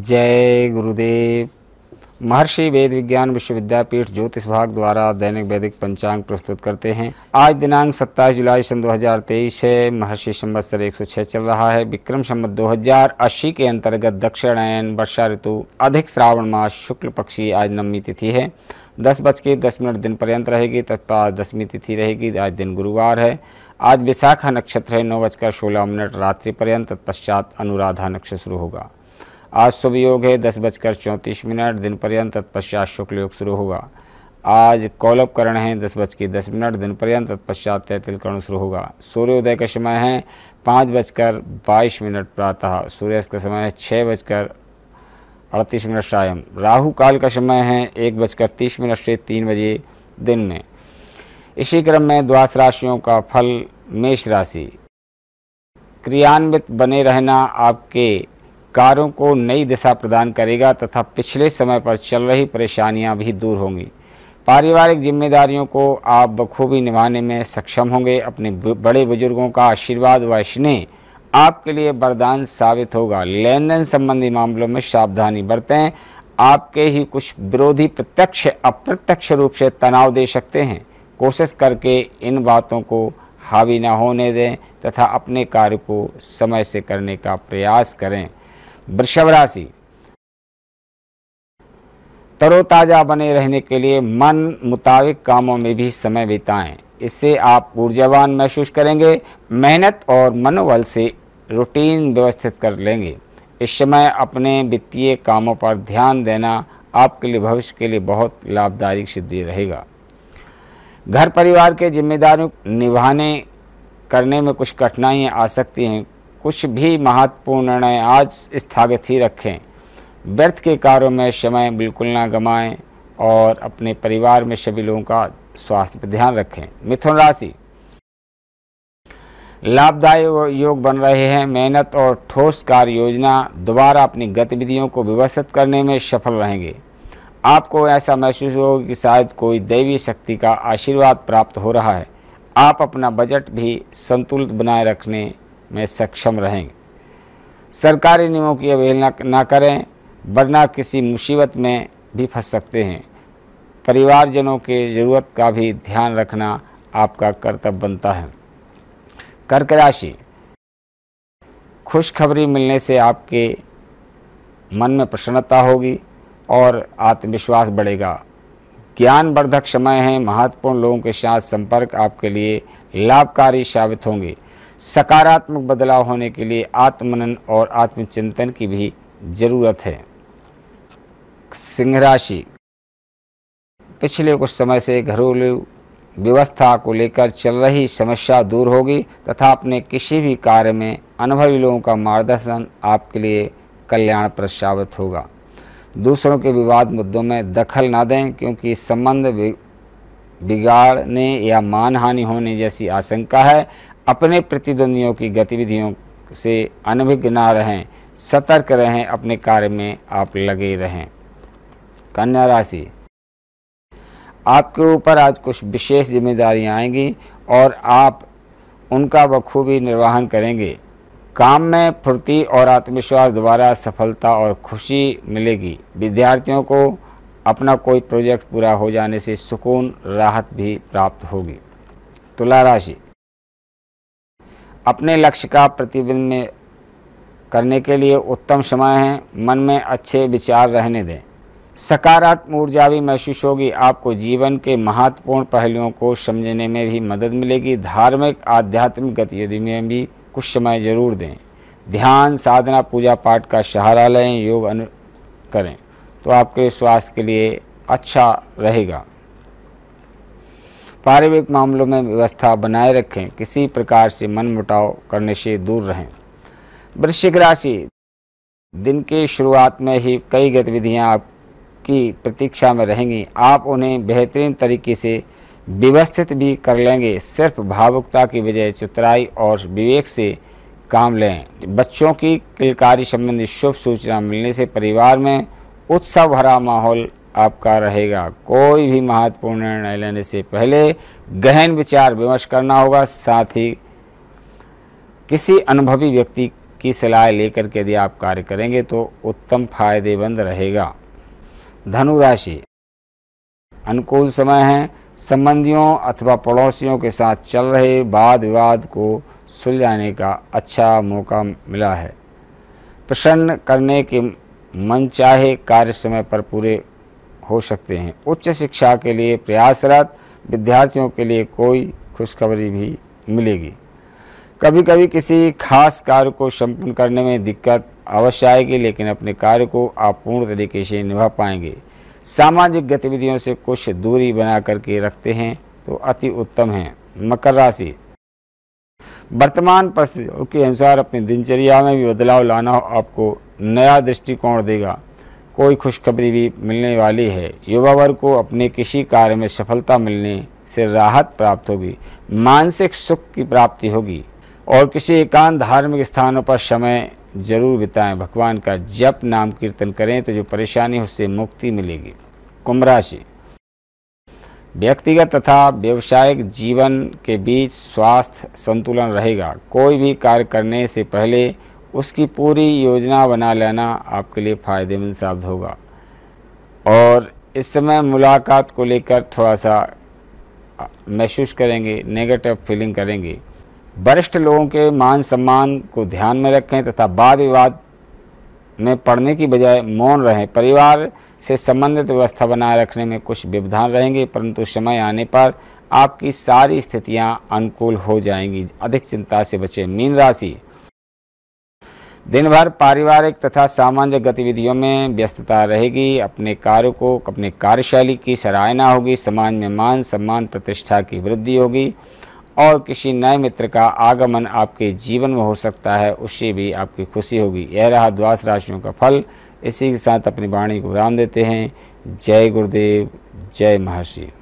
जय गुरुदेव महर्षि वेद विज्ञान विश्वविद्यापीठ ज्योतिष भाग द्वारा दैनिक वैदिक पंचांग प्रस्तुत करते हैं आज दिनांक 27 जुलाई सन 2023 है महर्षि संवत्सर 106 चल रहा है विक्रम संवत 2080 के अंतर्गत दक्षिणायन वर्षा ऋतु अधिक श्रावण मास शुक्ल पक्षी आज नवमी तिथि है दस बज के दस मिनट दिन पर्यंत रहेगी तत्पा दसवीं तिथि रहेगी आज दिन गुरुवार है आज विशाखा नक्षत्र है नौ बजकर सोलह मिनट रात्रि पर्यंत तत्पश्चात अनुराधा नक्षत्र शुरू होगा आज शुभ योग है दस बजकर चौंतीस मिनट दिन पर्यंत तत्पश्चात शुक्ल योग शुरू होगा आज कौलभ करण है दस बज के दस मिनट दिन पर्यंत तत्पश्चात तैतिल करण शुरू होगा सूर्योदय का समय है पाँच बजकर बाईस मिनट प्रातः सूर्यास्त का समय है छः बजकर अड़तीस मिनट सायं राहु काल का समय है एक बजकर तीस मिनट से तीन बजे दिन में इसी क्रम में द्वास राशियों का फल मेष राशि क्रियान्वित बने रहना आपके कार्यों को नई दिशा प्रदान करेगा तथा पिछले समय पर चल रही परेशानियां भी दूर होंगी पारिवारिक जिम्मेदारियों को आप बखूबी निभाने में सक्षम होंगे अपने बड़े बुजुर्गों का आशीर्वाद व स्नेह आपके लिए वरदान साबित होगा लेन देन संबंधी मामलों में सावधानी बरतें आपके ही कुछ विरोधी प्रत्यक्ष अप्रत्यक्ष रूप से तनाव दे सकते हैं कोशिश करके इन बातों को हावी न होने दें तथा अपने कार्य को समय से करने का प्रयास करें वृषभ राशि तरोताज़ा बने रहने के लिए मन मुताबिक कामों में भी समय बिताएं इससे आप ऊर्जावान महसूस करेंगे मेहनत और मनोबल से रूटीन व्यवस्थित कर लेंगे इस समय अपने वित्तीय कामों पर ध्यान देना आपके लिए भविष्य के लिए बहुत लाभदायक सिद्धि रहेगा घर परिवार के जिम्मेदारियों निभाने करने में कुछ कठिनाइयाँ आ सकती हैं कुछ भी महत्वपूर्ण निर्णय आज स्थगित ही रखें व्यर्थ के कार्यों में समय बिल्कुल ना गमाएं और अपने परिवार में सभी लोगों का स्वास्थ्य पर ध्यान रखें मिथुन राशि लाभदायी योग बन रहे हैं मेहनत और ठोस कार्य योजना दोबारा अपनी गतिविधियों को व्यवस्थित करने में सफल रहेंगे आपको ऐसा महसूस होगा कि शायद कोई दैवीय शक्ति का आशीर्वाद प्राप्त हो रहा है आप अपना बजट भी संतुलित बनाए रखने में सक्षम रहेंगे सरकारी नियमों की अवहेलना ना करें वरना किसी मुसीबत में भी फंस सकते हैं परिवारजनों के ज़रूरत का भी ध्यान रखना आपका कर्तव्य बनता है कर्क राशि खुशखबरी मिलने से आपके मन में प्रसन्नता होगी और आत्मविश्वास बढ़ेगा ज्ञानवर्धक समय हैं महत्वपूर्ण लोगों के साथ संपर्क आपके लिए लाभकारी साबित होंगे सकारात्मक बदलाव होने के लिए आत्मनन और आत्मचिंतन की भी जरूरत है सिंह राशि पिछले कुछ समय से घरेलू व्यवस्था को लेकर चल रही समस्या दूर होगी तथा अपने किसी भी कार्य में अनुभवी लोगों का मार्गदर्शन आपके लिए कल्याण साबित होगा दूसरों के विवाद मुद्दों में दखल ना दें क्योंकि संबंध बिगाड़ने या मानहानि होने जैसी आशंका है अपने प्रतिद्वंदियों की गतिविधियों से अनभिज्ञ ना रहें सतर्क रहें अपने कार्य में आप लगे रहें कन्या राशि आपके ऊपर आज कुछ विशेष जिम्मेदारियां आएंगी और आप उनका बखूबी निर्वहन करेंगे काम में फुर्ती और आत्मविश्वास द्वारा सफलता और खुशी मिलेगी विद्यार्थियों को अपना कोई प्रोजेक्ट पूरा हो जाने से सुकून राहत भी प्राप्त होगी तुला राशि अपने लक्ष्य का प्रतिबिंब करने के लिए उत्तम समय है मन में अच्छे विचार रहने दें सकारात्मक ऊर्जा भी महसूस होगी आपको जीवन के महत्वपूर्ण पहलुओं को समझने में भी मदद मिलेगी धार्मिक आध्यात्मिक गतिविधियों में भी कुछ समय जरूर दें ध्यान साधना पूजा पाठ का सहारा लें योग करें तो आपके स्वास्थ्य के लिए अच्छा रहेगा पारिवारिक मामलों में व्यवस्था बनाए रखें किसी प्रकार से मनमुटाव करने से दूर रहें वृश्चिक राशि दिन की शुरुआत में ही कई गतिविधियां आपकी प्रतीक्षा में रहेंगी आप उन्हें बेहतरीन तरीके से व्यवस्थित भी कर लेंगे सिर्फ भावुकता की बजाय चतुराई और विवेक से काम लें बच्चों की किलकारी संबंधी शुभ सूचना मिलने से परिवार में उत्सव भरा माहौल आपका रहेगा कोई भी महत्वपूर्ण निर्णय लेने से पहले गहन विचार विमर्श करना होगा साथ ही किसी अनुभवी व्यक्ति की सलाह लेकर के यदि आप कार्य करेंगे तो उत्तम फायदेमंद रहेगा धनु राशि अनुकूल समय है संबंधियों अथवा पड़ोसियों के साथ चल रहे वाद विवाद को सुलझाने का अच्छा मौका मिला है प्रसन्न करने के मन चाहे कार्य समय पर पूरे हो सकते हैं उच्च शिक्षा के लिए प्रयासरत विद्यार्थियों के लिए कोई खुशखबरी भी मिलेगी कभी कभी किसी खास कार्य को संपन्न करने में दिक्कत अवश्य आएगी लेकिन अपने कार्य को आप पूर्ण तरीके से निभा पाएंगे सामाजिक गतिविधियों से कुछ दूरी बना करके रखते हैं तो अति उत्तम है मकर राशि वर्तमान परिस्थितियों के अनुसार अपनी दिनचर्या में भी बदलाव लाना आपको नया दृष्टिकोण देगा कोई खुशखबरी भी मिलने वाली है युवा वर्ग को अपने किसी कार्य में सफलता मिलने से राहत प्राप्त होगी मानसिक सुख की प्राप्ति होगी और किसी एकांत धार्मिक स्थानों पर समय जरूर बिताएं भगवान का जप नाम कीर्तन करें तो जो परेशानी उससे मुक्ति मिलेगी कुंभ राशि व्यक्तिगत तथा व्यवसायिक जीवन के बीच स्वास्थ्य संतुलन रहेगा कोई भी कार्य करने से पहले उसकी पूरी योजना बना लेना आपके लिए फ़ायदेमंद साबित होगा और इस समय मुलाकात को लेकर थोड़ा सा महसूस करेंगे नेगेटिव फीलिंग करेंगे वरिष्ठ लोगों के मान सम्मान को ध्यान में रखें तथा वाद विवाद में पढ़ने की बजाय मौन रहें परिवार से संबंधित व्यवस्था बनाए रखने में कुछ व्यवधान रहेंगे परंतु समय आने पर आपकी सारी स्थितियां अनुकूल हो जाएंगी अधिक चिंता से बचें मीन राशि दिन भर पारिवारिक तथा सामाजिक गतिविधियों में व्यस्तता रहेगी अपने कार्य को अपने कार्यशैली की सराहना होगी समाज में मान सम्मान प्रतिष्ठा की वृद्धि होगी और किसी नए मित्र का आगमन आपके जीवन में हो सकता है उससे भी आपकी खुशी होगी यह रहा द्वास राशियों का फल इसी के साथ अपनी वाणी को विराम देते हैं जय गुरुदेव जय महर्षि